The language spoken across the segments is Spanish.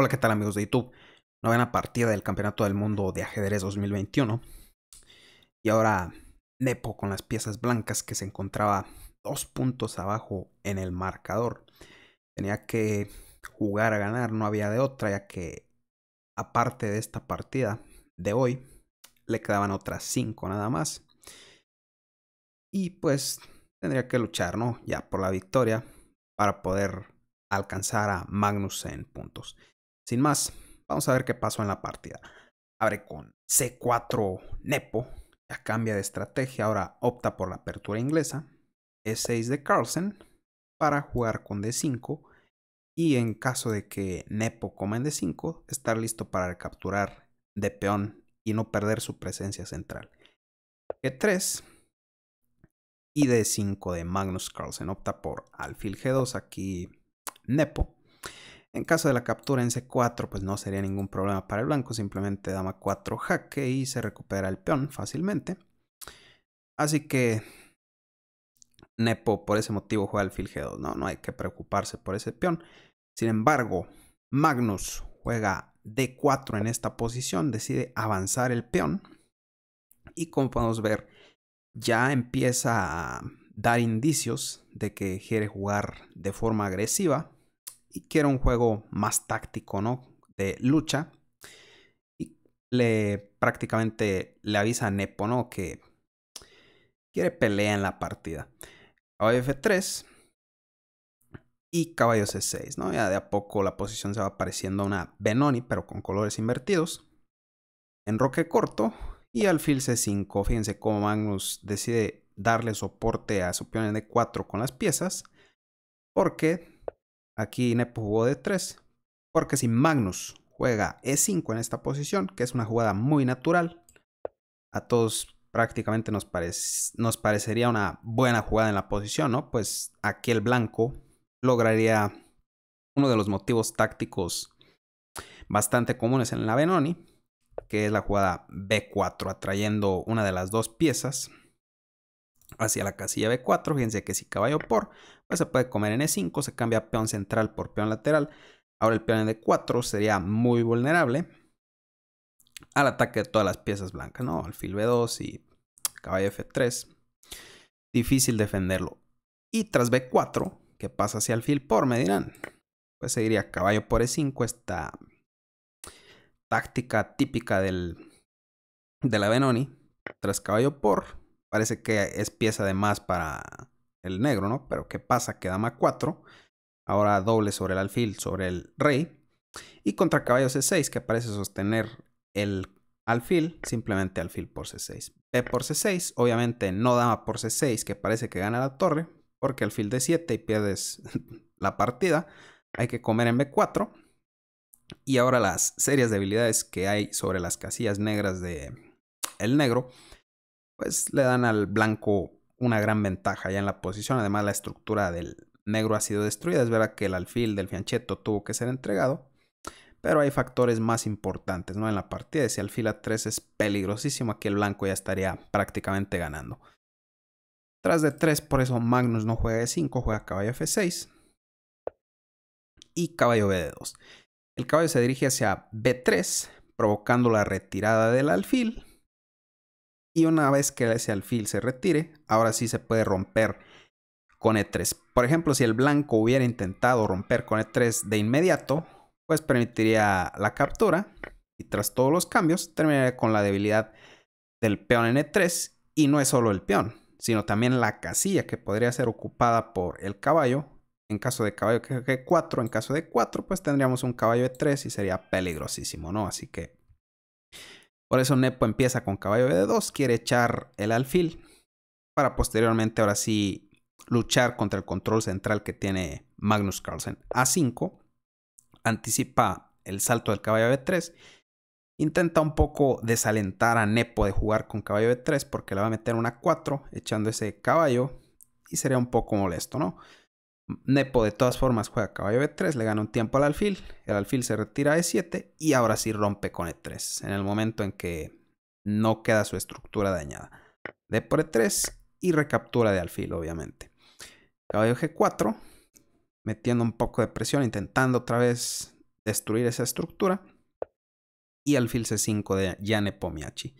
Hola, ¿qué tal amigos de YouTube? Novena partida del Campeonato del Mundo de Ajedrez 2021. Y ahora Nepo con las piezas blancas que se encontraba dos puntos abajo en el marcador. Tenía que jugar a ganar, no había de otra, ya que aparte de esta partida de hoy, le quedaban otras cinco nada más. Y pues tendría que luchar, ¿no? Ya por la victoria para poder alcanzar a Magnus en puntos. Sin más, vamos a ver qué pasó en la partida. Abre con C4 Nepo, ya cambia de estrategia, ahora opta por la apertura inglesa. E6 de Carlsen para jugar con D5 y en caso de que Nepo coma en D5, estar listo para capturar de peón y no perder su presencia central. E3 y D5 de Magnus Carlsen opta por alfil G2 aquí Nepo en caso de la captura en C4, pues no sería ningún problema para el blanco, simplemente dama 4 jaque y se recupera el peón fácilmente. Así que Nepo por ese motivo juega alfil G2, no, no hay que preocuparse por ese peón. Sin embargo, Magnus juega D4 en esta posición, decide avanzar el peón y como podemos ver, ya empieza a dar indicios de que quiere jugar de forma agresiva y quiere un juego más táctico, ¿no? De lucha. Y le prácticamente le avisa a Nepo, ¿no? Que quiere pelea en la partida. Caballo F3 y caballo C6, ¿no? Ya de a poco la posición se va pareciendo a una Benoni, pero con colores invertidos. Enroque corto y alfil C5. Fíjense cómo Magnus decide darle soporte a su peón de 4 con las piezas, porque Aquí Nepo jugó de 3, porque si Magnus juega E5 en esta posición, que es una jugada muy natural, a todos prácticamente nos, nos parecería una buena jugada en la posición, ¿no? Pues aquí el blanco lograría uno de los motivos tácticos bastante comunes en la Benoni, que es la jugada B4, atrayendo una de las dos piezas hacia la casilla B4. Fíjense que si caballo por, pues se puede comer en E5, se cambia peón central por peón lateral. Ahora el peón en D4 e sería muy vulnerable al ataque de todas las piezas blancas, ¿no? Al Alfil B2 y caballo F3. Difícil defenderlo. Y tras B4, que pasa hacia fil por, me dirán. Pues seguiría caballo por E5, esta táctica típica del, de la Benoni. Tras caballo por, parece que es pieza de más para el negro, ¿no? Pero ¿qué pasa? Que dama 4, ahora doble sobre el alfil, sobre el rey. Y contra caballo C6, que parece sostener el alfil, simplemente alfil por C6. B por C6, obviamente no dama por C6, que parece que gana la torre, porque alfil de 7 y pierdes la partida. Hay que comer en B4. Y ahora las serias debilidades que hay sobre las casillas negras de el negro, pues le dan al blanco una gran ventaja ya en la posición. Además, la estructura del negro ha sido destruida. Es verdad que el alfil del fianchetto tuvo que ser entregado. Pero hay factores más importantes ¿no? en la partida. ese alfil a 3 es peligrosísimo, aquí el blanco ya estaría prácticamente ganando. Tras de 3, por eso Magnus no juega de 5, juega caballo F6 y caballo B de 2. El caballo se dirige hacia B3, provocando la retirada del alfil y una vez que ese alfil se retire, ahora sí se puede romper con E3. Por ejemplo, si el blanco hubiera intentado romper con E3 de inmediato, pues permitiría la captura y tras todos los cambios terminaría con la debilidad del peón en E3 y no es solo el peón, sino también la casilla que podría ser ocupada por el caballo. En caso de caballo que G4, en caso de 4, pues tendríamos un caballo E3 y sería peligrosísimo, ¿no? Así que por eso Nepo empieza con caballo b 2, quiere echar el alfil para posteriormente ahora sí luchar contra el control central que tiene Magnus Carlsen. A5 anticipa el salto del caballo B3. Intenta un poco desalentar a Nepo de jugar con caballo B3 porque le va a meter una 4 echando ese caballo y sería un poco molesto, ¿no? Nepo de todas formas juega caballo b3, le gana un tiempo al alfil, el alfil se retira a e7 y ahora sí rompe con e3, en el momento en que no queda su estructura dañada. D por e3 y recaptura de alfil, obviamente. Caballo g4, metiendo un poco de presión, intentando otra vez destruir esa estructura. Y alfil c5 de Nepo Pomiachi.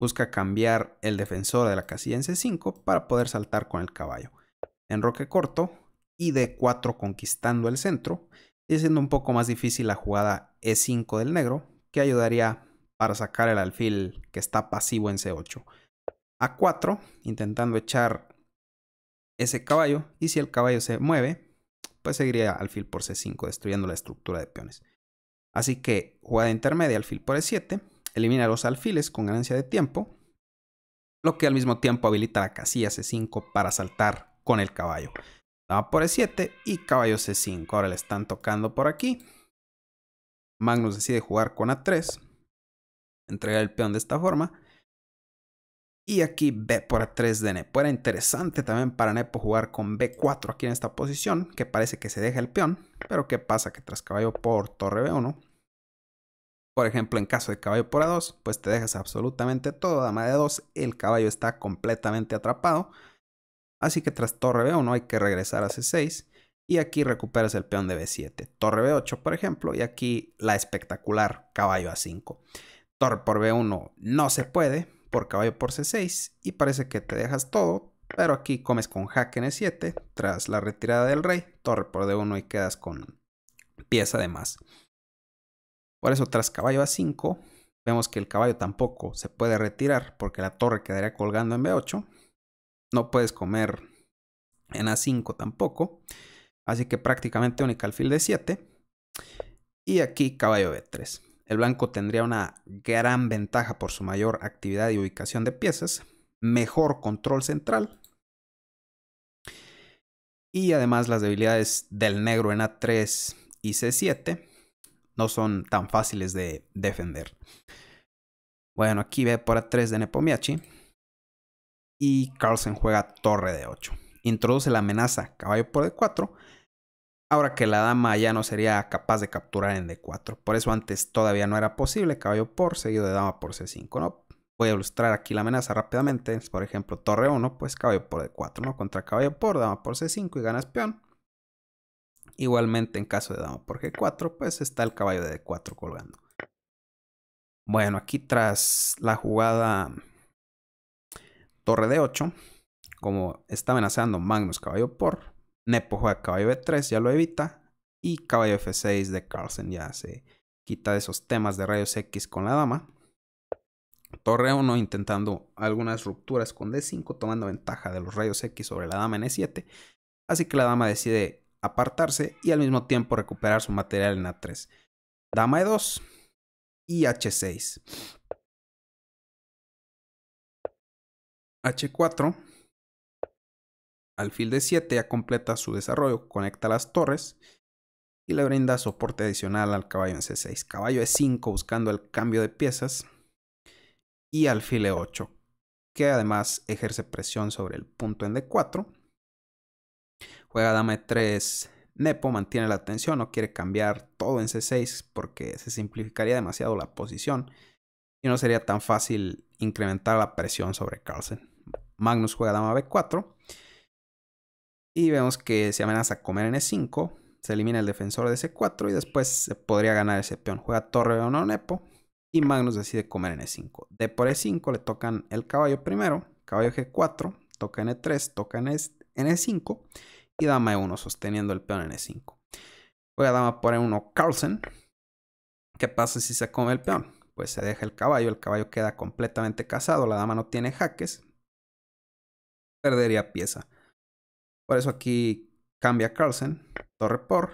Busca cambiar el defensor de la casilla en c5 para poder saltar con el caballo. En roque corto, y D4 conquistando el centro y siendo un poco más difícil la jugada E5 del negro que ayudaría para sacar el alfil que está pasivo en C8. A4 intentando echar ese caballo y si el caballo se mueve pues seguiría alfil por C5 destruyendo la estructura de peones. Así que jugada intermedia alfil por E7 elimina los alfiles con ganancia de tiempo lo que al mismo tiempo habilita la casilla C5 para saltar con el caballo. Dama por E7 y caballo C5. Ahora le están tocando por aquí. Magnus decide jugar con A3. Entregar el peón de esta forma. Y aquí B por A3 de Nepo. Era interesante también para Nepo jugar con B4 aquí en esta posición. Que parece que se deja el peón. Pero qué pasa que tras caballo por torre B1. Por ejemplo, en caso de caballo por A2, pues te dejas absolutamente todo. Dama de 2, el caballo está completamente atrapado. Así que tras torre B1 hay que regresar a C6 y aquí recuperas el peón de B7. Torre B8, por ejemplo, y aquí la espectacular caballo A5. Torre por B1 no se puede, por caballo por C6 y parece que te dejas todo, pero aquí comes con jaque en E7 tras la retirada del rey, torre por D1 y quedas con pieza de más. Por eso tras caballo A5 vemos que el caballo tampoco se puede retirar porque la torre quedaría colgando en B8 no puedes comer en A5 tampoco. Así que prácticamente única alfil de 7. Y aquí caballo B3. El blanco tendría una gran ventaja por su mayor actividad y ubicación de piezas. Mejor control central. Y además las debilidades del negro en A3 y C7 no son tan fáciles de defender. Bueno, aquí ve por A3 de Nepomiachi y Carlsen juega torre de 8. Introduce la amenaza caballo por D4, ahora que la dama ya no sería capaz de capturar en D4. Por eso antes todavía no era posible caballo por seguido de dama por C5, ¿no? Voy a ilustrar aquí la amenaza rápidamente. Por ejemplo, torre 1, pues caballo por D4, ¿no? Contra caballo por, dama por C5 y ganas peón. Igualmente en caso de dama por G4, pues está el caballo de D4 colgando. Bueno, aquí tras la jugada torre d 8. Como está amenazando Magnus caballo por. Nepo juega caballo B3, ya lo evita. Y caballo F6 de Carlsen ya se quita de esos temas de rayos X con la dama. Torre 1 intentando algunas rupturas con D5, tomando ventaja de los rayos X sobre la dama en E7. Así que la dama decide apartarse y al mismo tiempo recuperar su material en A3. Dama E2 y H6. H4. Alfil de 7 ya completa su desarrollo, conecta las torres y le brinda soporte adicional al caballo en C6. Caballo E5 buscando el cambio de piezas y alfil E8 que además ejerce presión sobre el punto en D4. Juega dama E3, Nepo mantiene la tensión, no quiere cambiar todo en C6 porque se simplificaría demasiado la posición y no sería tan fácil incrementar la presión sobre Carlsen. Magnus juega dama b4. Y vemos que se amenaza a comer en e5. Se elimina el defensor de c4 y después se podría ganar ese peón. Juega torre de no nepo. Y Magnus decide comer en e5. D por e5 le tocan el caballo primero. Caballo g4. Toca en e3. Toca en, e5. E y dama e1 sosteniendo el peón en e5. Juega dama por e1 Carlsen. ¿Qué pasa si se come el peón? Pues se deja el caballo. El caballo queda completamente casado. La dama no tiene jaques perdería pieza. Por eso aquí cambia Carlsen, torre por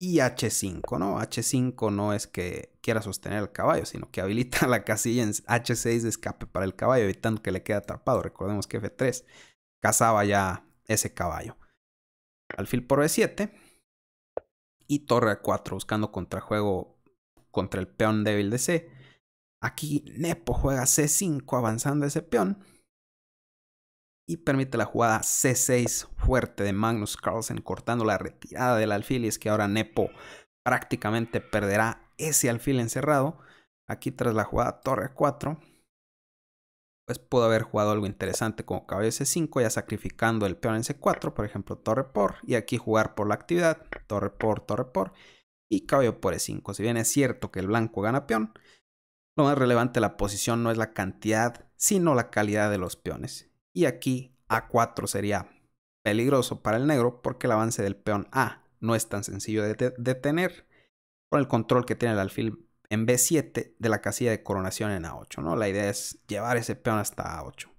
y H5, ¿no? H5 no es que quiera sostener el caballo, sino que habilita la casilla en H6 de escape para el caballo, evitando que le quede atrapado. Recordemos que F3 cazaba ya ese caballo. Alfil por B7 y torre a 4 buscando contrajuego contra el peón débil de C. Aquí Nepo juega C5 avanzando ese peón y permite la jugada C6 fuerte de Magnus Carlsen cortando la retirada del alfil y es que ahora Nepo prácticamente perderá ese alfil encerrado. Aquí tras la jugada torre 4 pues pudo haber jugado algo interesante como caballo C5 ya sacrificando el peón en C4 por ejemplo torre por y aquí jugar por la actividad torre por torre por y caballo por E5 si bien es cierto que el blanco gana peón lo más relevante de la posición no es la cantidad sino la calidad de los peones y aquí A4 sería peligroso para el negro porque el avance del peón A no es tan sencillo de detener con el control que tiene el alfil en B7 de la casilla de coronación en A8, ¿no? La idea es llevar ese peón hasta A8.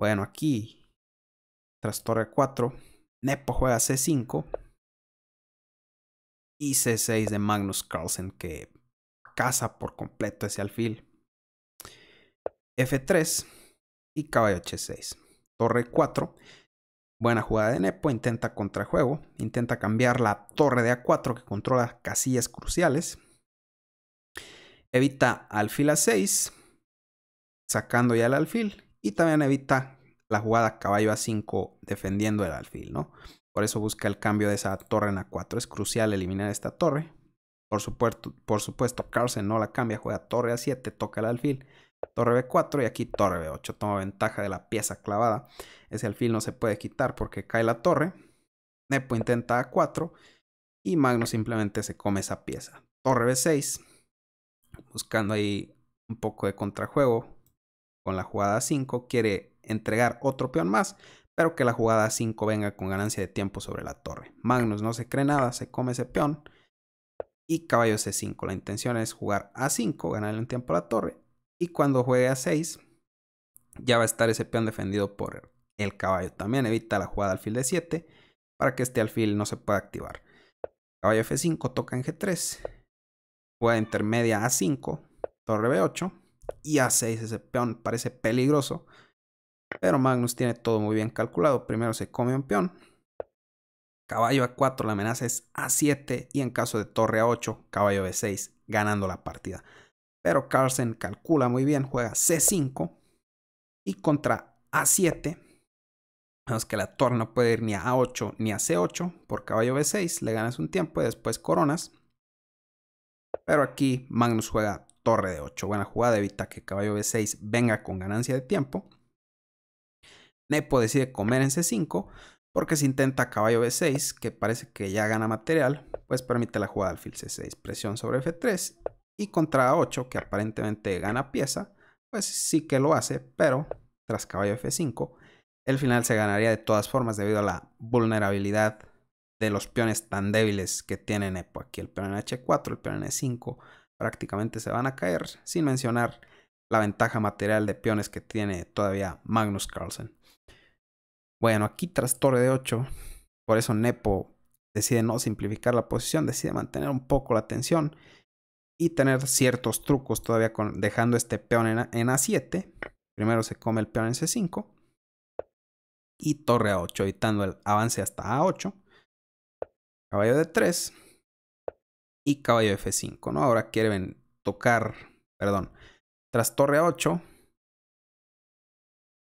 Bueno, aquí tras torre 4, Nepo juega C5 y C6 de Magnus Carlsen que caza por completo ese alfil. F3 y caballo h6. Torre 4. Buena jugada de Nepo, intenta contrajuego, intenta cambiar la torre de a4 que controla casillas cruciales. Evita alfil a6, sacando ya el alfil, y también evita la jugada caballo a5 defendiendo el alfil, ¿no? Por eso busca el cambio de esa torre en a4. Es crucial eliminar esta torre. Por supuesto, por supuesto Carlsen no la cambia, juega torre a7, toca el alfil torre b4 y aquí torre b8. Toma ventaja de la pieza clavada. Ese alfil no se puede quitar porque cae la torre. Nepo intenta a4 y Magnus simplemente se come esa pieza. Torre b6, buscando ahí un poco de contrajuego con la jugada a 5. Quiere entregar otro peón más, pero que la jugada 5 venga con ganancia de tiempo sobre la torre. Magnus no se cree nada, se come ese peón. Y caballo c5. La intención es jugar a5, ganarle un tiempo a la torre y cuando juegue a 6, ya va a estar ese peón defendido por el caballo. También evita la jugada alfil de 7 para que este alfil no se pueda activar. Caballo F5, toca en G3. Juega intermedia A5, torre B8 y A6. Ese peón parece peligroso, pero Magnus tiene todo muy bien calculado. Primero se come un peón. Caballo A4, la amenaza es A7 y en caso de torre A8, caballo B6, ganando la partida. Pero Carlsen calcula muy bien, juega C5 y contra A7. Vemos que la torre no puede ir ni a A8 ni a C8 por caballo B6. Le ganas un tiempo y después coronas. Pero aquí Magnus juega torre de 8. Buena jugada, evita que caballo B6 venga con ganancia de tiempo. Nepo decide comer en C5 porque si intenta caballo B6, que parece que ya gana material, pues permite la jugada alfil C6, presión sobre F3 y contra 8, que aparentemente gana pieza, pues sí que lo hace, pero tras caballo F5, el final se ganaría de todas formas debido a la vulnerabilidad de los peones tan débiles que tiene Nepo. Aquí el peón en H4, el peón en E5 prácticamente se van a caer, sin mencionar la ventaja material de peones que tiene todavía Magnus Carlsen. Bueno, aquí tras torre de 8, por eso Nepo decide no simplificar la posición, decide mantener un poco la tensión y tener ciertos trucos todavía con, dejando este peón en, a, 7 Primero se come el peón en C5 y torre A8, evitando el avance hasta A8. Caballo de 3 y caballo F5, ¿no? Ahora quieren tocar, perdón, tras torre A8.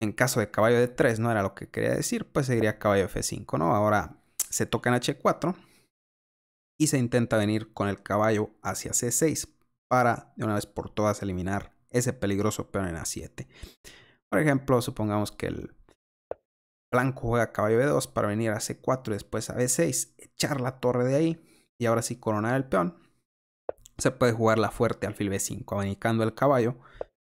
En caso de caballo de 3 no era lo que quería decir, pues seguiría caballo F5, ¿no? Ahora se toca en H4 y se intenta venir con el caballo hacia C6 para de una vez por todas eliminar ese peligroso peón en A7. Por ejemplo, supongamos que el blanco juega caballo B2 para venir a C4 y después a B6, echar la torre de ahí y ahora sí coronar el peón. Se puede jugar la fuerte alfil B5, abanicando el caballo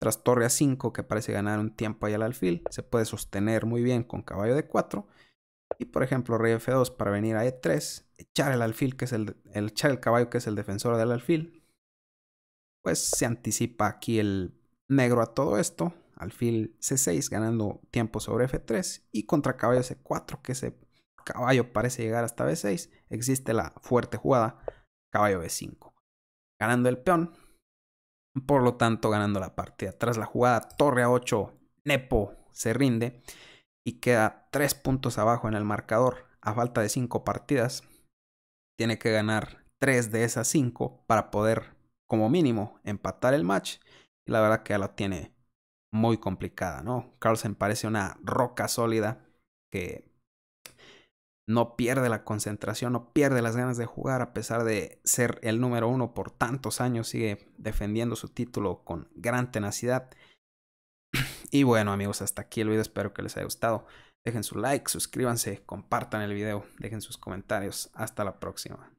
tras torre A5 que parece ganar un tiempo ahí al alfil. Se puede sostener muy bien con caballo D4 y por ejemplo, rey f2 para venir a e3, echar el alfil, que es el, el, echar el caballo que es el defensor del alfil. Pues se anticipa aquí el negro a todo esto. Alfil c6 ganando tiempo sobre f3 y contra caballo c4 que ese caballo parece llegar hasta b6. Existe la fuerte jugada caballo b5. Ganando el peón. Por lo tanto, ganando la partida. Tras la jugada torre a8, Nepo se rinde y queda tres puntos abajo en el marcador a falta de cinco partidas, tiene que ganar tres de esas cinco para poder como mínimo empatar el match. Y la verdad que la tiene muy complicada, ¿no? Carlsen parece una roca sólida que no pierde la concentración, no pierde las ganas de jugar, a pesar de ser el número uno por tantos años, sigue defendiendo su título con gran tenacidad. Y bueno amigos, hasta aquí el video, espero que les haya gustado. Dejen su like, suscríbanse, compartan el video, dejen sus comentarios. Hasta la próxima.